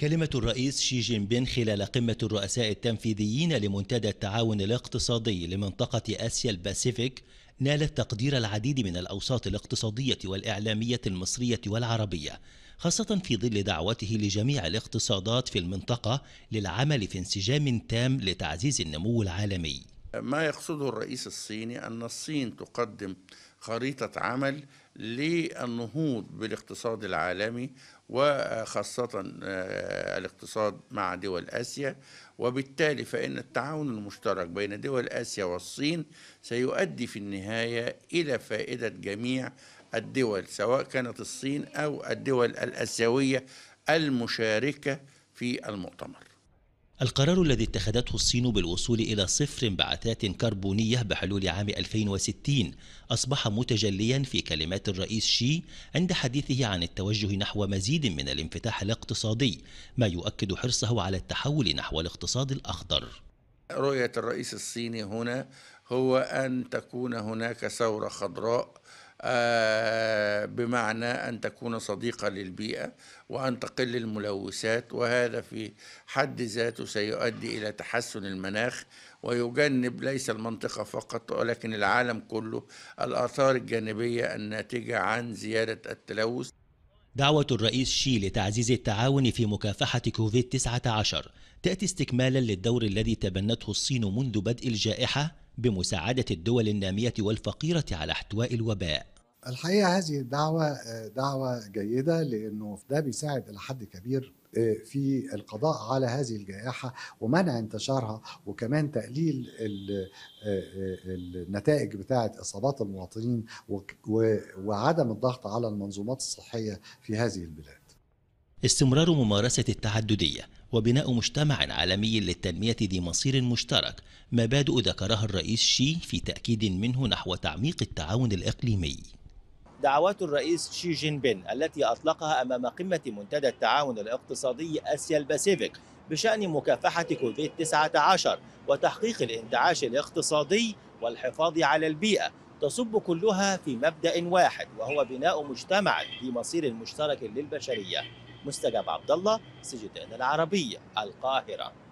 كلمة الرئيس شي جين بين خلال قمة الرؤساء التنفيذيين لمنتدى التعاون الاقتصادي لمنطقة آسيا الباسيفيك نالت تقدير العديد من الأوساط الاقتصادية والإعلامية المصرية والعربية خاصة في ظل دعوته لجميع الاقتصادات في المنطقة للعمل في انسجام تام لتعزيز النمو العالمي ما يقصده الرئيس الصيني أن الصين تقدم خريطة عمل للنهوض بالاقتصاد العالمي وخاصة آه، الاقتصاد مع دول آسيا وبالتالي فإن التعاون المشترك بين دول آسيا والصين سيؤدي في النهاية إلى فائدة جميع الدول سواء كانت الصين أو الدول الآسيوية المشاركة في المؤتمر القرار الذي اتخذته الصين بالوصول إلى صفر انبعاثات كربونية بحلول عام 2060 أصبح متجليا في كلمات الرئيس شي عند حديثه عن التوجه نحو مزيد من الانفتاح الاقتصادي ما يؤكد حرصه على التحول نحو الاقتصاد الأخضر رؤية الرئيس الصيني هنا هو أن تكون هناك ثورة خضراء آه، بمعنى أن تكون صديقة للبيئة وأن تقل الملوثات وهذا في حد ذاته سيؤدي إلى تحسن المناخ ويجنب ليس المنطقة فقط ولكن العالم كله الآثار الجانبية الناتجة عن زيادة التلوث دعوة الرئيس شي لتعزيز التعاون في مكافحة كوفيد-19 تأتي استكمالا للدور الذي تبنته الصين منذ بدء الجائحة بمساعدة الدول النامية والفقيرة على احتواء الوباء الحقيقة هذه الدعوة دعوة جيدة لأنه ده بيساعد إلى حد كبير آه، في القضاء على هذه الجائحة ومنع انتشارها وكمان تقليل آه، آه، النتائج بتاعة إصابات المواطنين وعدم الضغط على المنظومات الصحية في هذه البلاد استمرار ممارسة التعددية وبناء مجتمع عالمي للتنمية ذي مصير مشترك مبادئ ذكرها الرئيس شي في تأكيد منه نحو تعميق التعاون الإقليمي دعوات الرئيس شي جين بين التي أطلقها أمام قمة منتدى التعاون الاقتصادي آسيا الباسيفيك بشأن مكافحة كوفيد 19 وتحقيق الانتعاش الاقتصادي والحفاظ على البيئة تصب كلها في مبدا واحد وهو بناء مجتمع في مصير مشترك للبشريه مستجاب عبد الله سجدان العربيه القاهره